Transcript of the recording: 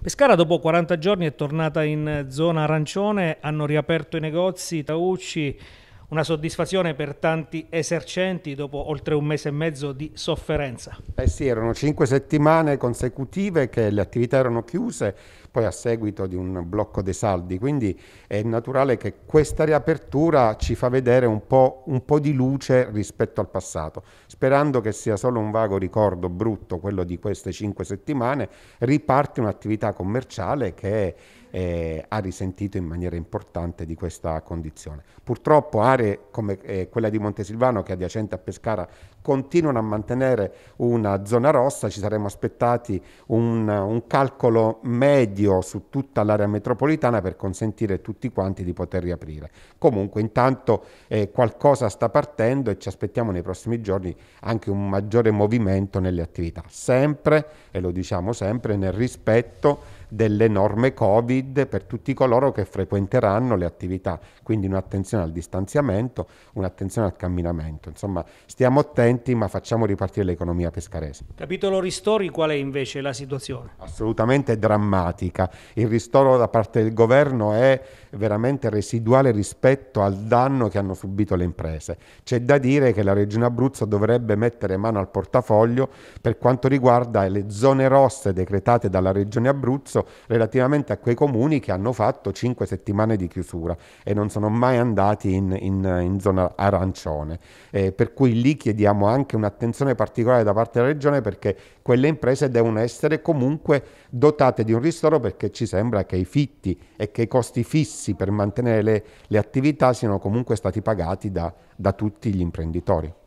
Pescara dopo 40 giorni è tornata in zona arancione, hanno riaperto i negozi, i taucci, una soddisfazione per tanti esercenti dopo oltre un mese e mezzo di sofferenza. Eh sì, erano cinque settimane consecutive che le attività erano chiuse, poi a seguito di un blocco dei saldi, quindi è naturale che questa riapertura ci fa vedere un po', un po di luce rispetto al passato, sperando che sia solo un vago ricordo brutto quello di queste cinque settimane, riparte un'attività commerciale che È eh, ha risentito in maniera importante di questa condizione. Purtroppo aree come eh, quella di Montesilvano, che è adiacente a Pescara, continuano a mantenere una zona rossa, ci saremmo aspettati un, un calcolo medio su tutta l'area metropolitana per consentire a tutti quanti di poter riaprire. Comunque intanto eh, qualcosa sta partendo e ci aspettiamo nei prossimi giorni anche un maggiore movimento nelle attività, sempre, e lo diciamo sempre, nel rispetto delle norme Covid per tutti coloro che frequenteranno le attività, quindi un'attenzione al distanziamento, un'attenzione al camminamento. Insomma, stiamo attenti ma facciamo ripartire l'economia pescarese. Capitolo ristori, qual è invece la situazione? Assolutamente drammatica. Il ristoro da parte del governo è veramente residuale rispetto al danno che hanno subito le imprese. C'è da dire che la Regione Abruzzo dovrebbe mettere mano al portafoglio per quanto riguarda le zone rosse decretate dalla Regione Abruzzo relativamente a quei comuni che hanno fatto 5 settimane di chiusura e non sono mai andati in, in, in zona arancione. Eh, per cui lì chiediamo anche un'attenzione particolare da parte della Regione perché quelle imprese devono essere comunque dotate di un ristoro perché ci sembra che i fitti e che i costi fissi per mantenere le, le attività siano comunque stati pagati da, da tutti gli imprenditori.